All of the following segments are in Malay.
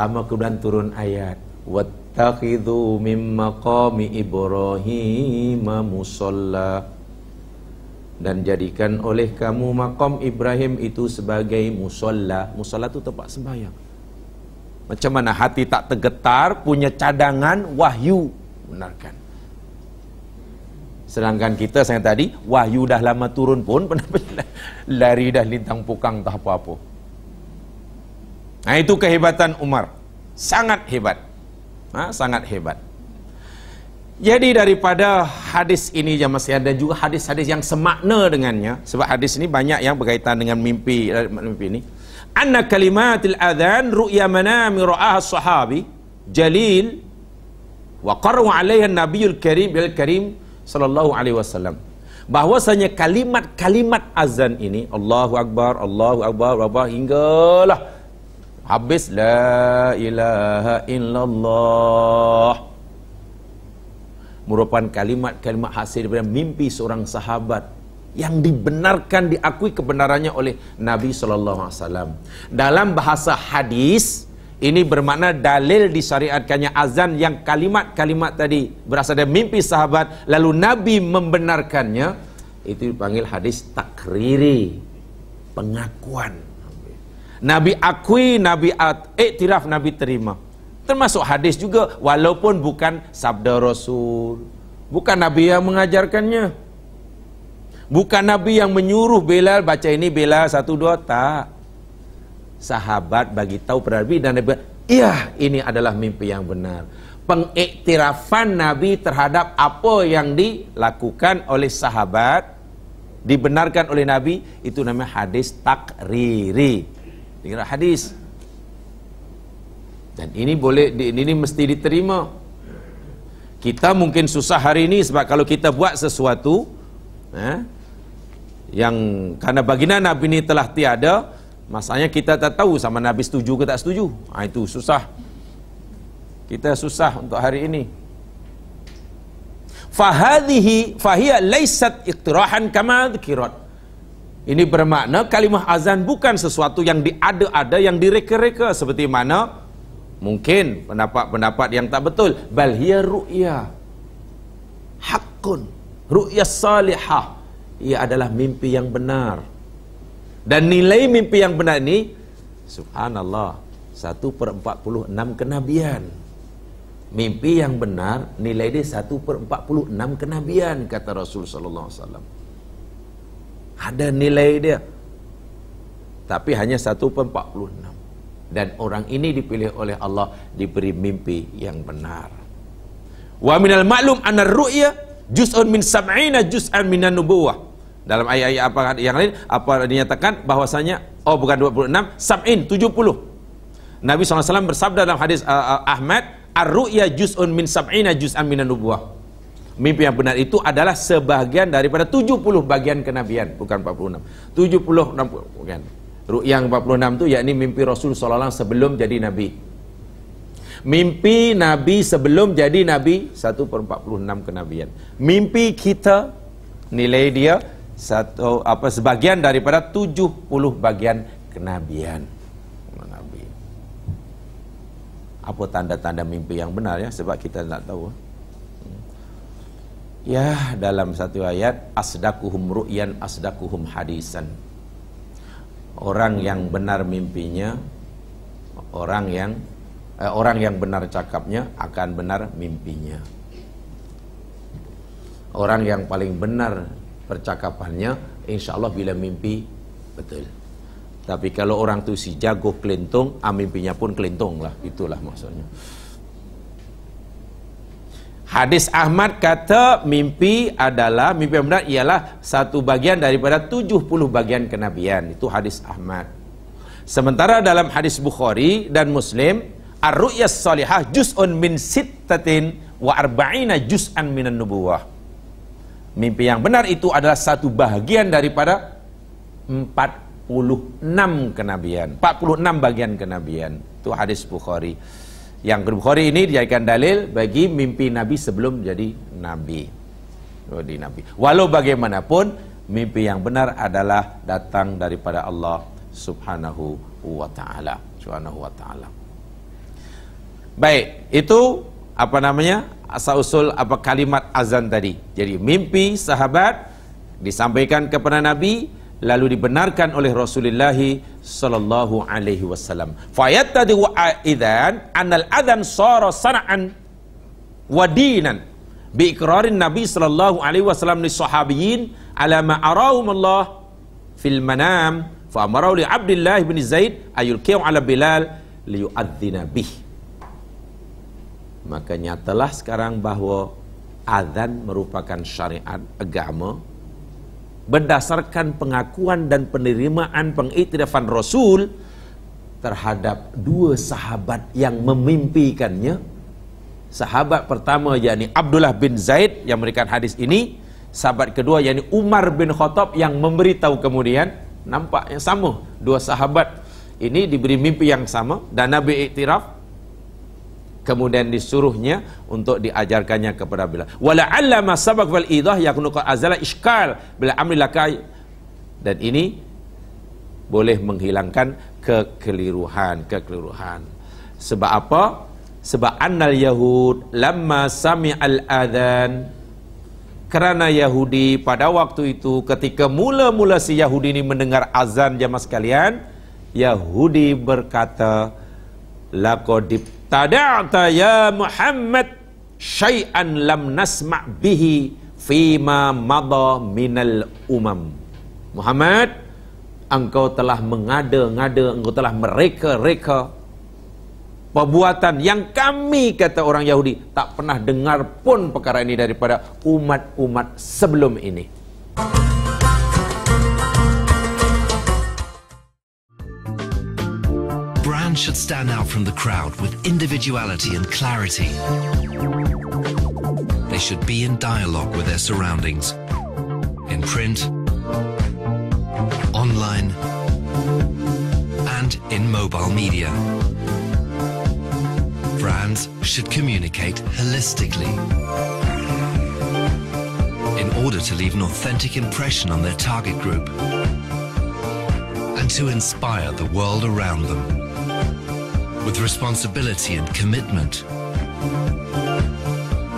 lama kemudian turun ayat wattakhidhu mim maqami ibrahim musalla dan jadikan oleh kamu maqam ibrahim itu sebagai musalla musalla itu tempat sembahyang macam mana hati tak tergetar punya cadangan wahyu benarkan sedangkan kita saya tadi wahyu dah lama turun pun pernah lari dah lintang pukang tak apa-apa Nah itu kehebatan Umar. Sangat hebat. Nah, ha, sangat hebat. Jadi daripada hadis ini yang masih ada juga hadis-hadis yang semakna dengannya. Sebab hadis ini banyak yang berkaitan dengan mimpi mimpi ini. Anna kalimatil adhan ru'ya manami ru'ah sahabi jalil wa qarru alaihi nabiul karim bil karim sallallahu alaihi wasallam. Bahwasanya kalimat-kalimat azan ini Allahu Akbar, Allahu Akbar, Allahu hingga hinggalah Habis la ilaha illallah. Merupakan kalimat-kalimat hasil daripada mimpi seorang sahabat yang dibenarkan diakui kebenarannya oleh Nabi saw Dalam bahasa hadis ini bermakna dalil disyariatkannya azan yang kalimat-kalimat tadi berasal dari mimpi sahabat lalu Nabi membenarkannya itu dipanggil hadis takriri pengakuan Nabi akui, Nabi iktiraf, Nabi terima. Termasuk hadis juga, walaupun bukan sabda Rasul. Bukan Nabi yang mengajarkannya. Bukan Nabi yang menyuruh Bilal baca ini Bilal satu dua tak. Sahabat bagi tahu pada Nabi dan Nabi, iya ini adalah mimpi yang benar. Pengiktirafan Nabi terhadap apa yang dilakukan oleh sahabat, dibenarkan oleh Nabi, itu namanya hadis takriri dengar hadis dan ini boleh ini, ini mesti diterima kita mungkin susah hari ini sebab kalau kita buat sesuatu eh, yang karena baginda Nabi ini telah tiada masanya kita tak tahu sama Nabi setuju ke tak setuju ha, itu susah kita susah untuk hari ini fahadihi fahiyya laysat iktirahan kama dhikirat ini bermakna kalimah azan bukan sesuatu yang diada-ada yang direka-reka seperti mana mungkin pendapat-pendapat yang tak betul bal hiya ru'ya haqqun ru'ya salihah ia adalah mimpi yang benar dan nilai mimpi yang benar ini subhanallah 1 per 46 kenabian mimpi yang benar nilai dia 1 per 46 kenabian kata Rasul sallallahu alaihi wasallam ada nilai dia tapi hanya 1.46 dan orang ini dipilih oleh Allah diberi mimpi yang benar wa minal ma'lum anna ru'ya juz'un min sab'ina juz'an minan nubuah dalam ayat-ayat apa yang lain apa dinyatakan bahwasanya oh bukan 26 sab'in 70 Nabi SAW bersabda dalam hadis uh, uh, Ahmad ar-ru'ya juz'un min sab'ina juz'an minan nubuah. Mimpi yang benar itu adalah sebahagian daripada 70 bagian kenabian, bukan 46. 70 60 kan. Ru'yah 46 tu yakni mimpi Rasul sallallahu alaihi wasallam sebelum jadi nabi. Mimpi nabi sebelum jadi nabi 1/46 kenabian. Mimpi kita nilai dia satu apa sebagian daripada 70 bagian kenabian. Nabi. Apa tanda-tanda mimpi yang benar ya sebab kita tak tahu. Ha? Ya, dalam satu ayat asdakuhum ru'yan asdakuhum hadisan. Orang yang benar mimpinya, orang yang eh, orang yang benar cakapnya akan benar mimpinya. Orang yang paling benar percakapannya, insya Allah bila mimpi betul. Tapi kalau orang itu si jago kelintung, ah, mimpinya pun kelintung lah, itulah maksudnya. Hadis Ahmad kata mimpi adalah mimpi yang benar ialah satu bagian daripada 70 bagian kenabian. Itu hadis Ahmad. Sementara dalam hadis Bukhari dan Muslim, ar-ru'yas salihah juz'un min sittatin wa arba'ina juz'an minan nubuwah. Mimpi yang benar itu adalah satu bahagian daripada 46 kenabian. 46 bagian kenabian. Itu hadis Bukhari. Yang grup Bukhari ini dijadikan dalil bagi mimpi Nabi sebelum jadi Nabi. Jadi Nabi. Walau bagaimanapun, mimpi yang benar adalah datang daripada Allah subhanahu wa ta'ala. Subhanahu wa ta'ala. Baik, itu apa namanya? Asal usul apa kalimat azan tadi. Jadi mimpi sahabat disampaikan kepada Nabi, lalu dibenarkan oleh Rasulullah sallallahu alaihi wasallam. Fa yattadi idzan anal adan sara sanan wa dinan bi iqrarin nabi sallallahu alaihi wasallam li Sahabiyin, ala ma arahum Allah fil manam fa amara li Abdullah bin Zaid ayul kiu ala Bilal li yu'adzina bih. Maka nyatalah sekarang bahwa adzan merupakan syariat agama berdasarkan pengakuan dan penerimaan pengiktirafan Rasul terhadap dua sahabat yang memimpikannya sahabat pertama yakni Abdullah bin Zaid yang memberikan hadis ini sahabat kedua yakni Umar bin Khattab yang memberitahu kemudian nampaknya sama dua sahabat ini diberi mimpi yang sama dan Nabi iktiraf kemudian disuruhnya untuk diajarkannya kepada bila wala allama sabaq wal idah yakunu qad azala iskal bila amri lakai dan ini boleh menghilangkan kekeliruan kekeliruan sebab apa sebab annal yahud lamma al adzan kerana Yahudi pada waktu itu ketika mula-mula si Yahudi ini mendengar azan jemaah sekalian Yahudi berkata laqad tada'ta ya Muhammad syai'an lam nasma' bihi fima madha minal umam. Muhammad, engkau telah mengada-ngada, engkau telah mereka-reka perbuatan yang kami, kata orang Yahudi, tak pernah dengar pun perkara ini daripada umat-umat sebelum ini. Thank you. brand should stand out from the crowd with individuality and clarity. They should be in dialogue with their surroundings. In print, online, and in mobile media. Brands should communicate holistically in order to leave an authentic impression on their target group and to inspire the world around them with responsibility and commitment.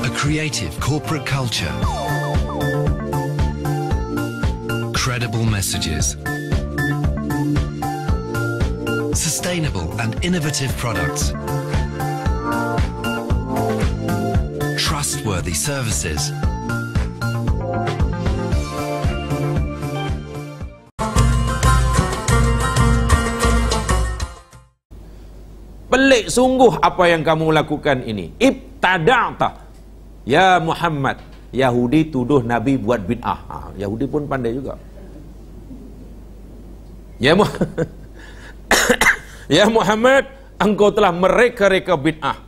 A creative corporate culture. Credible messages. Sustainable and innovative products. Trustworthy services. sungguh apa yang kamu lakukan ini. Ibtada'ta. Ya Muhammad, Yahudi tuduh Nabi buat bid'ah. Ha, Yahudi pun pandai juga. Ya Muhammad, ya Muhammad engkau telah mereka-reka bid'ah.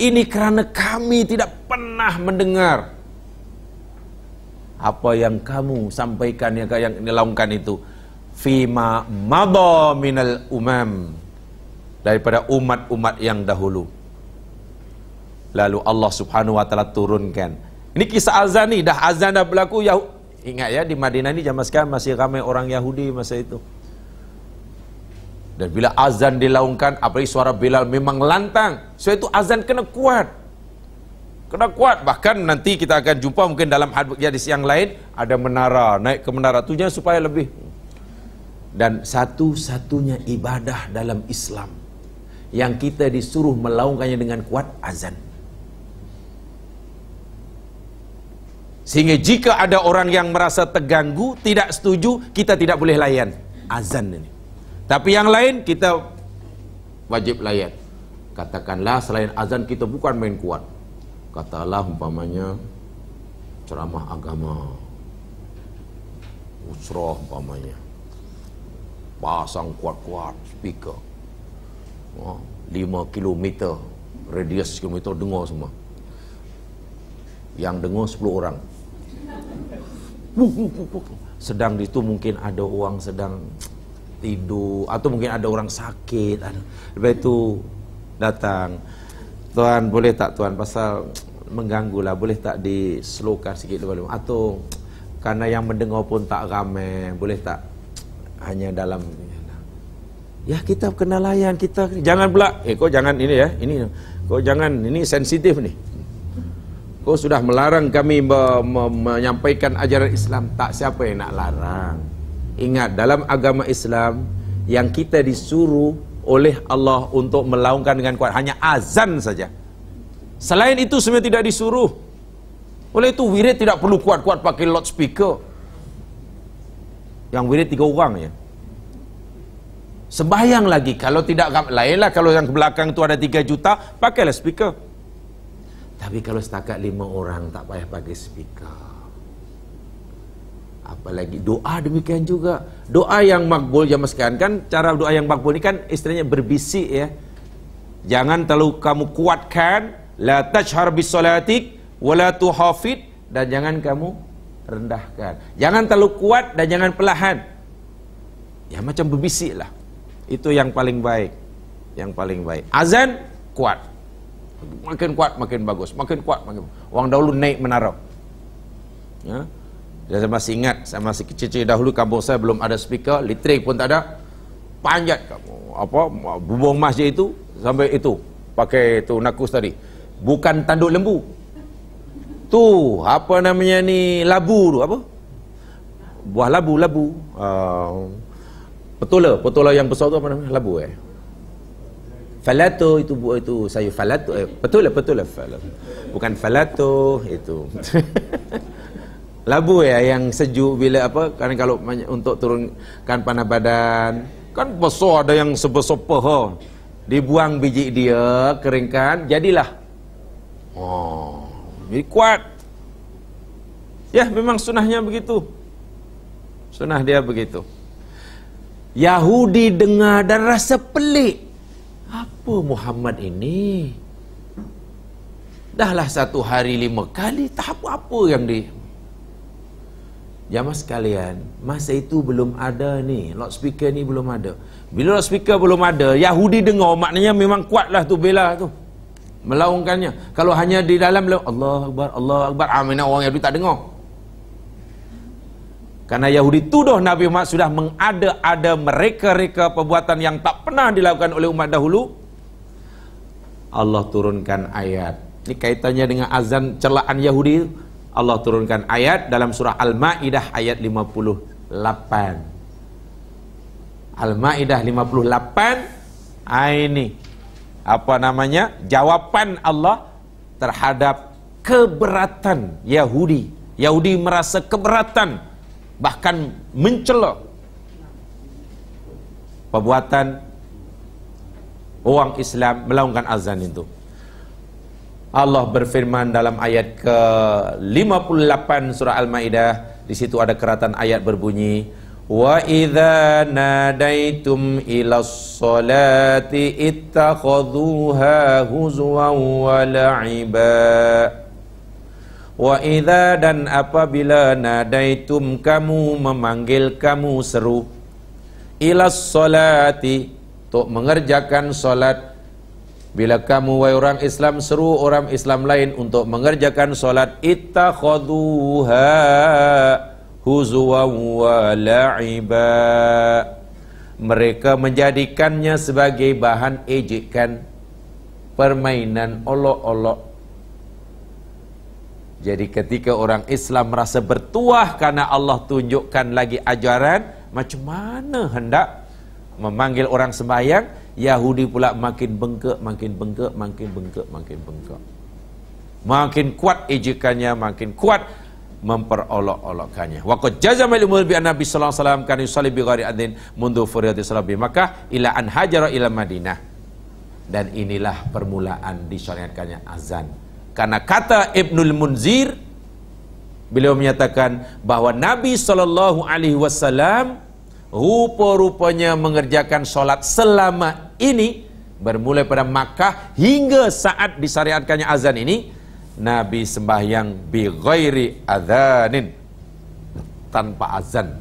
Ini kerana kami tidak pernah mendengar apa yang kamu sampaikan yang yang dilaungkan itu fima mada minal umam daripada umat-umat yang dahulu. Lalu Allah Subhanahu wa taala turunkan. Ini kisah azan ni dah azan dah berlaku Yahud. Ingat ya di Madinah ni zaman sekarang masih ramai orang Yahudi masa itu. Dan bila azan dilaungkan apalagi suara Bilal memang lantang. so itu azan kena kuat. Kena kuat bahkan nanti kita akan jumpa mungkin dalam hadis yang lain ada menara naik ke menara tujuannya supaya lebih dan satu-satunya ibadah dalam Islam yang kita disuruh melaungkannya dengan kuat azan. Sehingga jika ada orang yang merasa terganggu, tidak setuju, kita tidak boleh layan azan ini. Tapi yang lain kita wajib layan. Katakanlah selain azan kita bukan main kuat. Katalah umpamanya ceramah agama. Usrah umpamanya. Pasang kuat-kuat speaker lima kilometer radius kilometer dengar semua yang dengar sepuluh orang sedang di situ mungkin ada orang sedang tidur atau mungkin ada orang sakit lepas itu datang tuan boleh tak tuan pasal mengganggu lah boleh tak di slowkan sikit lepas atau karena yang mendengar pun tak ramai boleh tak hanya dalam ini. Ya kita kena layan kita jangan pula eh kau jangan ini ya ini kau jangan ini sensitif ni. Kau sudah melarang kami me, me, menyampaikan ajaran Islam tak siapa yang nak larang. Ingat dalam agama Islam yang kita disuruh oleh Allah untuk melaungkan dengan kuat hanya azan saja. Selain itu semua tidak disuruh. Oleh itu wirid tidak perlu kuat-kuat pakai loudspeaker. Yang wirid tiga orang ya. Sebayang lagi kalau tidak lainlah kalau yang belakang tu ada 3 juta, pakailah speaker. Tapi kalau setakat 5 orang tak payah pakai speaker. Apalagi doa demikian juga. Doa yang makbul zaman ya, sekian kan cara doa yang makbul ini kan istilahnya berbisik ya. Jangan terlalu kamu kuatkan la tashhar bis salatik wala tuhafid dan jangan kamu rendahkan. Jangan terlalu kuat dan jangan perlahan. Ya macam berbisiklah. Itu yang paling baik. Yang paling baik. Azan kuat. Makin kuat makin bagus. Makin kuat makin Orang dahulu naik menara. Ya. Saya masih ingat saya masih kecil-kecil dahulu kampung saya belum ada speaker, litrik pun tak ada. Panjat kamu apa bubung masjid itu sampai itu pakai itu nakus tadi. Bukan tanduk lembu. Tu apa namanya ni labu tu apa? Buah labu labu. Uh, petula petula lah yang besar tu apa nama labu eh falato itu buah itu sayu falato eh, petula lah, petula lah. falato bukan falato itu labu ya yang sejuk bila apa Karena kalau untuk turunkan panas badan kan besar ada yang sebesar peha oh. dibuang biji dia keringkan jadilah oh jadi kuat ya memang sunahnya begitu sunah dia begitu Yahudi dengar dan rasa pelik. Apa Muhammad ini? Dahlah satu hari lima kali, tak apa-apa yang dia. Jamaah sekalian, masa itu belum ada ni, loudspeaker ni belum ada. Bila loudspeaker belum ada, Yahudi dengar, maknanya memang kuatlah tu bela tu. Melaungkannya. Kalau hanya di dalam, Allah Akbar, Allah Akbar, amin ah, orang Yahudi tak dengar. Karena Yahudi tuduh Nabi Muhammad sudah mengada-ada mereka-reka perbuatan yang tak pernah dilakukan oleh umat dahulu. Allah turunkan ayat. Ini kaitannya dengan azan celaan Yahudi. Allah turunkan ayat dalam surah Al-Ma'idah ayat 58. Al-Ma'idah 58. Ini. Apa namanya? jawapan Allah terhadap keberatan Yahudi. Yahudi merasa keberatan. Keberatan bahkan mencela perbuatan orang Islam melaungkan azan itu. Allah berfirman dalam ayat ke-58 surah Al-Maidah, di situ ada keratan ayat berbunyi Wa idza nadaitum ilas salati ittakhadhuha huzwan wa la'iba Wa idza dan apabila nadaitum kamu memanggil kamu seru ilas solati untuk mengerjakan solat bila kamu wahai orang Islam seru orang Islam lain untuk mengerjakan solat ittakhaduha huzwa wa la'iba mereka menjadikannya sebagai bahan ejekan permainan olok-olok jadi ketika orang Islam merasa bertuah karena Allah tunjukkan lagi ajaran, macam mana hendak memanggil orang sembahyang, Yahudi pula makin bengkak, makin bengkak, makin bengkak, makin bengkak. Makin kuat ejekannya, makin kuat memperolok-olokkannya. Waktu jaza al-umur bi an-nabi sallallahu alaihi wasallam kan yusalli bi ghari adin mundu furiyati salat bi Makkah ila an hajara ila Madinah. Dan inilah permulaan disyariatkannya azan Karena kata Ibnul Munzir beliau menyatakan bahawa Nabi sallallahu alaihi wasallam rupa-rupanya mengerjakan solat selama ini bermula pada Makkah hingga saat disyariatkannya azan ini Nabi sembahyang bi ghairi adzanin tanpa azan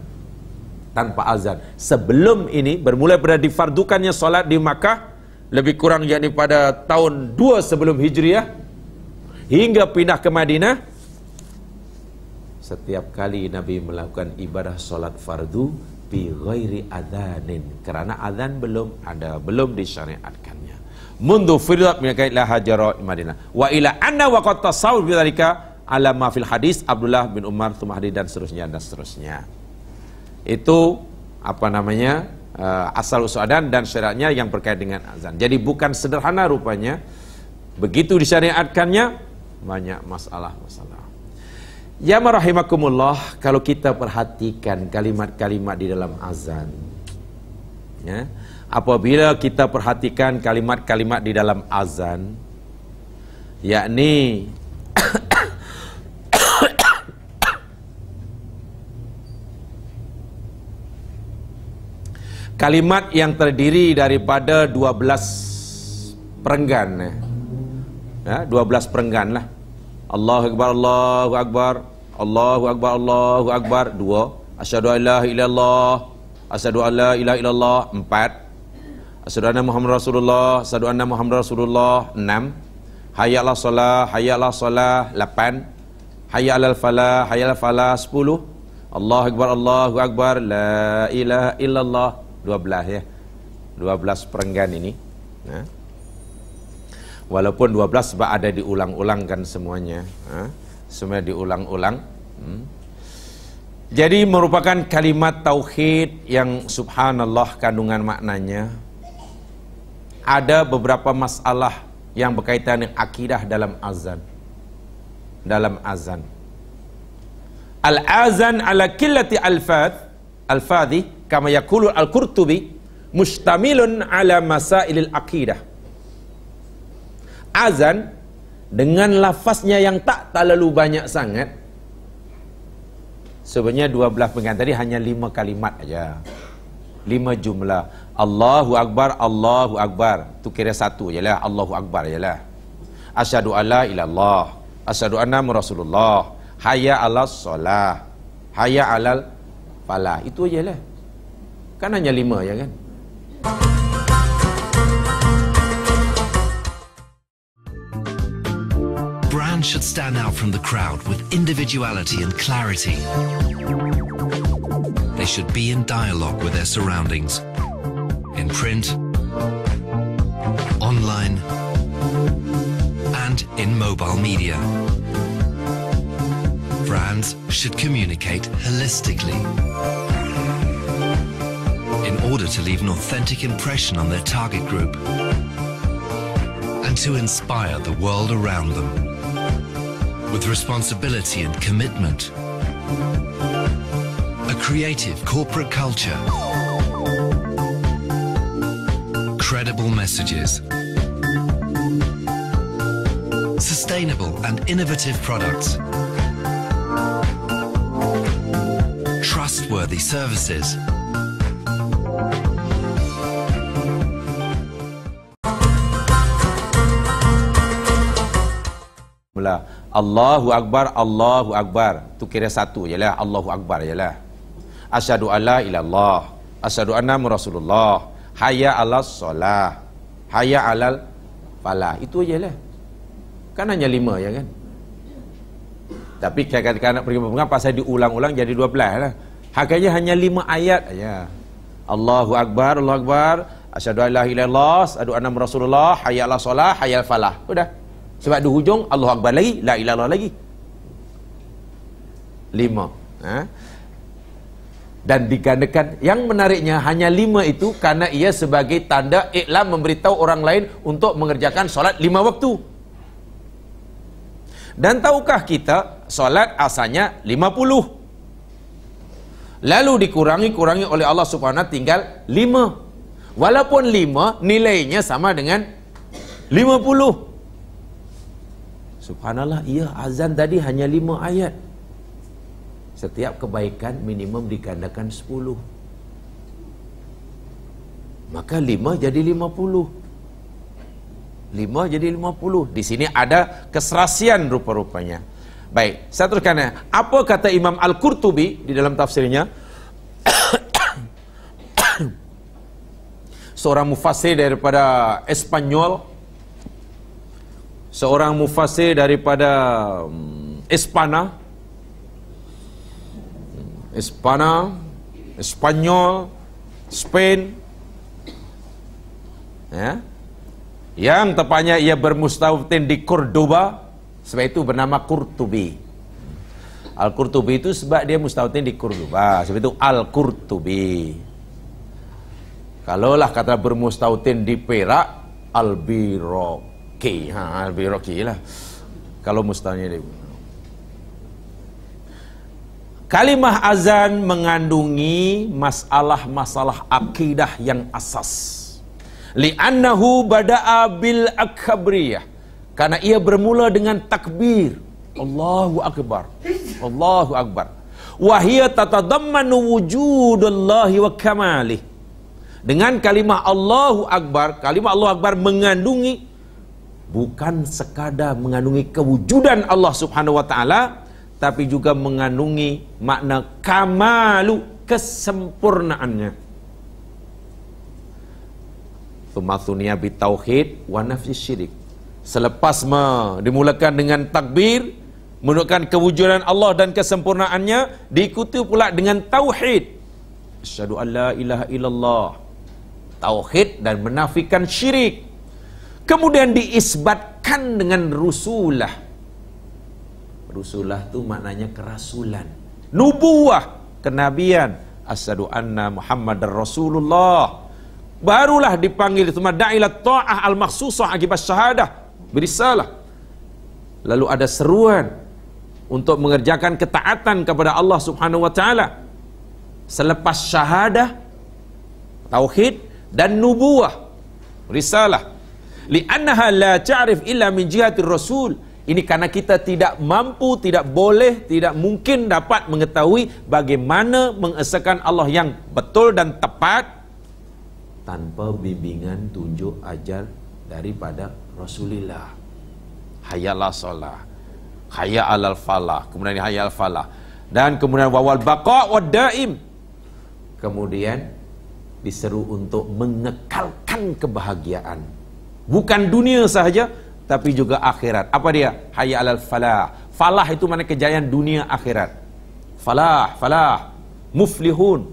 tanpa azan sebelum ini bermula pada difardukannya solat di Makkah lebih kurang yakni pada tahun 2 sebelum Hijriah hingga pindah ke Madinah setiap kali Nabi melakukan ibadah sholat fardu bi ghairi adhanin karena adhan belum ada belum disyariatkannya mundu firdat min kaila Madinah wa ila anna wa qad tasawwur bidzalika ala mafil hadis Abdullah bin Umar Tumahdi dan seterusnya dan seterusnya itu apa namanya eh, asal usul adhan dan syariatnya yang berkait dengan azan jadi bukan sederhana rupanya begitu disyariatkannya banyak masalah-masalah. Ya marhamakumullah, kalau kita perhatikan kalimat-kalimat di dalam azan. Ya. Apabila kita perhatikan kalimat-kalimat di dalam azan, yakni kalimat yang terdiri daripada 12 perenggan eh. Ha? Dua belas perenggan lah Allahu Akbar, Allahu Akbar Allahu Akbar, Allahu Akbar Dua Asyadu Allah ilallah Asyadu Allah ilah ilallah Empat Asyadu Anna Muhammad Rasulullah Asyadu Anna Muhammad Rasulullah Enam Hayatlah salah Hayatlah salah Lapan Hayatlah falah Hayatlah falah Sepuluh Allahu Akbar, Allahu Akbar La ilah ilallah Dua belas ya Dua belas perenggan ini Nah ha? Walaupun 12 sebab ada diulang-ulangkan semuanya ha? Semua diulang-ulang hmm. Jadi merupakan kalimat tauhid yang subhanallah kandungan maknanya Ada beberapa masalah yang berkaitan dengan akidah dalam azan Dalam azan Al-azan ala killati al-fadh Al-fadhi kama yakulu al-kurtubi Mustamilun ala masailil akidah azan dengan lafaznya yang tak terlalu banyak sangat sebenarnya dua belah pengantin tadi hanya lima kalimat aja lima jumlah Allahu Akbar Allahu Akbar tu kira satu je lah Allahu Akbar je lah Asyadu ala ilallah Asyadu anna Rasulullah haya ala solah haya alal falah Itu je lah Kan hanya lima ya kan Thank you. should stand out from the crowd with individuality and clarity. They should be in dialogue with their surroundings. In print, online, and in mobile media. Brands should communicate holistically in order to leave an authentic impression on their target group and to inspire the world around them with responsibility and commitment. A creative corporate culture. Credible messages. Sustainable and innovative products. Trustworthy services. là Allahu Akbar, Allahu Akbar Itu kira satu je lah, Allahu Akbar je lah Asyadu ala ilallah Asyadu anna murasulullah Hayya ala solah Hayya alal falah Itu je lah Kan hanya lima je kan Tapi kadang-kadang nak pergi berpengar Pasal diulang-ulang jadi dua belas lah Hakanya hanya lima ayat aja. Allahu Akbar, Allahu Akbar Asyadu ala ilallah Asyadu anna murasulullah Hayya ala solah, hayya falah Udah. Sebab di hujung Allah Akbar lagi, la ilallah lagi. Lima. Ha? Dan digandakan yang menariknya hanya lima itu karena ia sebagai tanda iklam memberitahu orang lain untuk mengerjakan solat lima waktu. Dan tahukah kita solat asalnya lima puluh. Lalu dikurangi-kurangi oleh Allah subhanahu tinggal lima. Walaupun lima nilainya sama dengan lima puluh. Subhanallah, ia azan tadi hanya lima ayat. Setiap kebaikan minimum digandakan sepuluh. Maka lima jadi lima puluh. Lima jadi lima puluh. Di sini ada keserasian rupa-rupanya. Baik, saya teruskan ya. Apa kata Imam Al-Qurtubi di dalam tafsirnya? Seorang mufasir daripada Espanyol. seorang mufasir daripada um, Espana Espana Spanyol, Spain ya yang tepatnya ia bermustautin di Cordoba sebab itu bernama Kurtubi Al-Qurtubi itu sebab dia mustautin di Cordoba sebab itu Al-Qurtubi kalaulah kata bermustautin di Perak Al-Birok Okey, ha, ha, Lebih Rocky lah Kalau mustahilnya dia Kalimah azan mengandungi masalah-masalah akidah yang asas. Li'annahu bada'a bil akbariyah. Karena ia bermula dengan takbir. Allahu akbar. Allahu akbar. Wa hiya tatadammanu wujudallahi wa kamalih. Dengan kalimah Allahu akbar, kalimah Allahu akbar mengandungi bukan sekadar mengandungi kewujudan Allah Subhanahu wa taala tapi juga mengandungi makna kamalu kesempurnaannya. Tumatsuniya bi tauhid wa nafsi syirik. Selepas me, dimulakan dengan takbir menunjukkan kewujudan Allah dan kesempurnaannya diikuti pula dengan tauhid. Asyhadu an la ilaha illallah. Tauhid dan menafikan syirik. Kemudian diisbatkan dengan rusulah. Rusulah itu maknanya kerasulan. Nubuah, kenabian. Asadu anna Muhammad Rasulullah. Barulah dipanggil itu madailah ta'ah al-maksusah akibat syahadah. Berisalah. Lalu ada seruan untuk mengerjakan ketaatan kepada Allah subhanahu wa ta'ala. Selepas syahadah, tauhid dan nubuah. Risalah li'annaha la ta'rif illa min jihati rasul ini karena kita tidak mampu tidak boleh tidak mungkin dapat mengetahui bagaimana mengesakan Allah yang betul dan tepat tanpa bimbingan tunjuk ajar daripada Rasulullah. hayalah solah haya alal falah kemudian haya al falah dan kemudian wawal baqa wa daim kemudian diseru untuk mengekalkan kebahagiaan Bukan dunia sahaja tapi juga akhirat. Apa dia? Hayya alal falah. Falah itu mana kejayaan dunia akhirat. Falah, falah. Muflihun.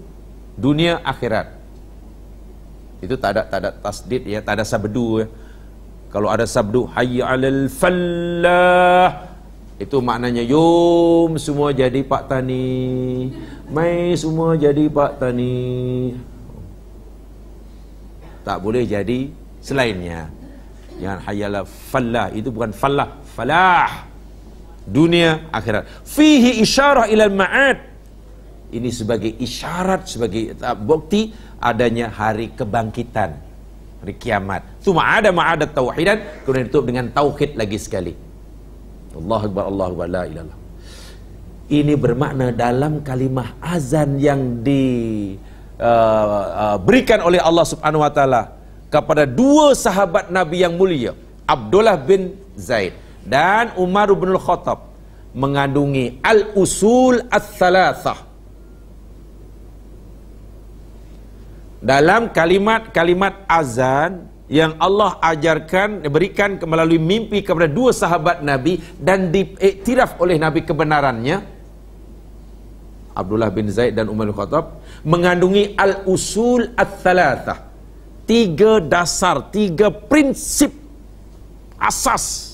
Dunia akhirat. Itu tak ada tak ada tasdid ya, tak ada sabdu ya. Kalau ada sabdu hayya alal falah itu maknanya yum semua jadi pak tani. Mai semua jadi pak tani. Tak boleh jadi selainnya. Jangan hayalah falah itu bukan falah falah. Dunia akhirat. Fihi isyarah ilal ma'ad. Ini sebagai isyarat, sebagai bukti adanya hari kebangkitan. Hari kiamat. Tuma ada ma'ada tauhidan. Kemudian ditutup dengan tauhid lagi sekali. Allah Akbar, Allah Akbar, la ilallah. Ini bermakna dalam kalimah azan yang diberikan uh, uh, oleh Allah subhanahu wa ta'ala kepada dua sahabat Nabi yang mulia, Abdullah bin Zaid dan Umar bin Khattab mengandungi al-usul ats-tsalatsah. Dalam kalimat-kalimat azan yang Allah ajarkan berikan melalui mimpi kepada dua sahabat Nabi dan diiktiraf oleh Nabi kebenarannya Abdullah bin Zaid dan Umar bin Khattab mengandungi al-usul ats-tsalatsah tiga dasar, tiga prinsip asas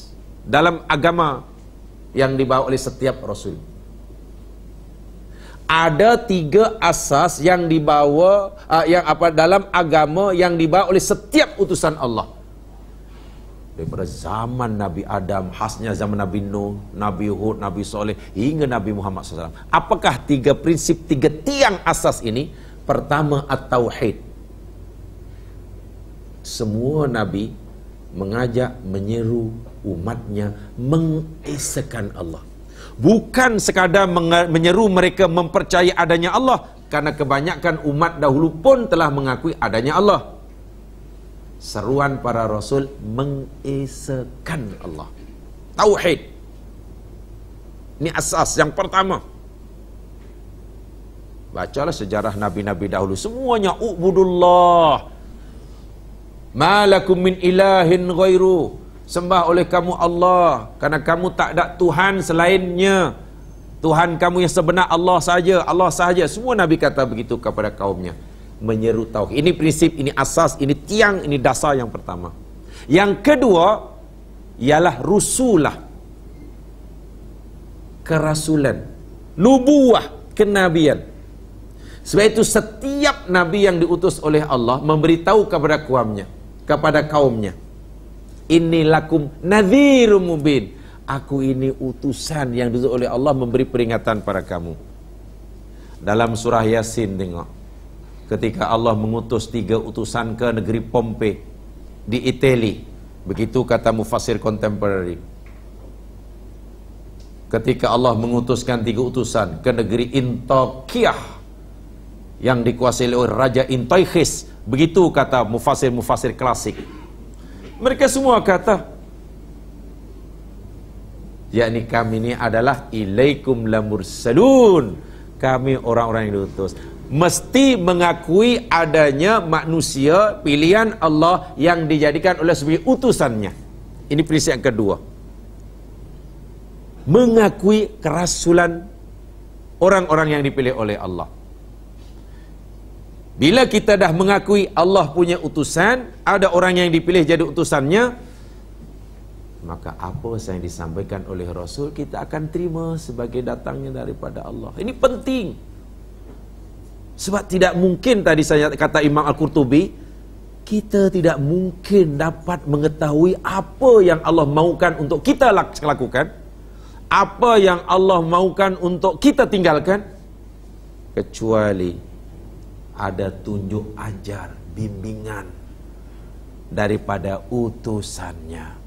dalam agama yang dibawa oleh setiap rasul. Ada tiga asas yang dibawa uh, yang apa dalam agama yang dibawa oleh setiap utusan Allah. Daripada zaman Nabi Adam, khasnya zaman Nabi Nuh, Nabi Hud, Nabi Soleh, hingga Nabi Muhammad SAW. Apakah tiga prinsip, tiga tiang asas ini? Pertama, At-Tawheed semua nabi mengajak menyeru umatnya mengesahkan Allah. Bukan sekadar menyeru mereka mempercayai adanya Allah karena kebanyakan umat dahulu pun telah mengakui adanya Allah. Seruan para rasul mengesahkan Allah. Tauhid. Ini asas yang pertama. Bacalah sejarah nabi-nabi dahulu semuanya ubudullah. Malakum min ilahin ghairu Sembah oleh kamu Allah Karena kamu tak ada Tuhan selainnya Tuhan kamu yang sebenar Allah saja Allah saja Semua Nabi kata begitu kepada kaumnya Menyeru tahu Ini prinsip, ini asas, ini tiang, ini dasar yang pertama Yang kedua Ialah rusulah Kerasulan Nubuah Kenabian Sebab itu setiap Nabi yang diutus oleh Allah Memberitahu kepada kaumnya kepada kaumnya. Inilakum nadhirum mubin. Aku ini utusan yang ditutup oleh Allah memberi peringatan pada kamu. Dalam surah Yasin tengok. Ketika Allah mengutus tiga utusan ke negeri Pompei di Itali. Begitu kata Mufassir Contemporary. Ketika Allah mengutuskan tiga utusan ke negeri Intokiah Yang dikuasai oleh Raja Intoikhis. Begitu kata mufasir-mufasir klasik. Mereka semua kata, yakni kami ini adalah ilaikum lamursalun. Kami orang-orang yang diutus. Mesti mengakui adanya manusia pilihan Allah yang dijadikan oleh sebagai utusannya. Ini prinsip yang kedua. Mengakui kerasulan orang-orang yang dipilih oleh Allah. Bila kita dah mengakui Allah punya utusan, ada orang yang dipilih jadi utusannya, maka apa yang disampaikan oleh Rasul kita akan terima sebagai datangnya daripada Allah. Ini penting. Sebab tidak mungkin tadi saya kata Imam Al-Qurtubi, kita tidak mungkin dapat mengetahui apa yang Allah maukan untuk kita lakukan, apa yang Allah maukan untuk kita tinggalkan, kecuali ada tunjuk ajar, bimbingan daripada utusannya.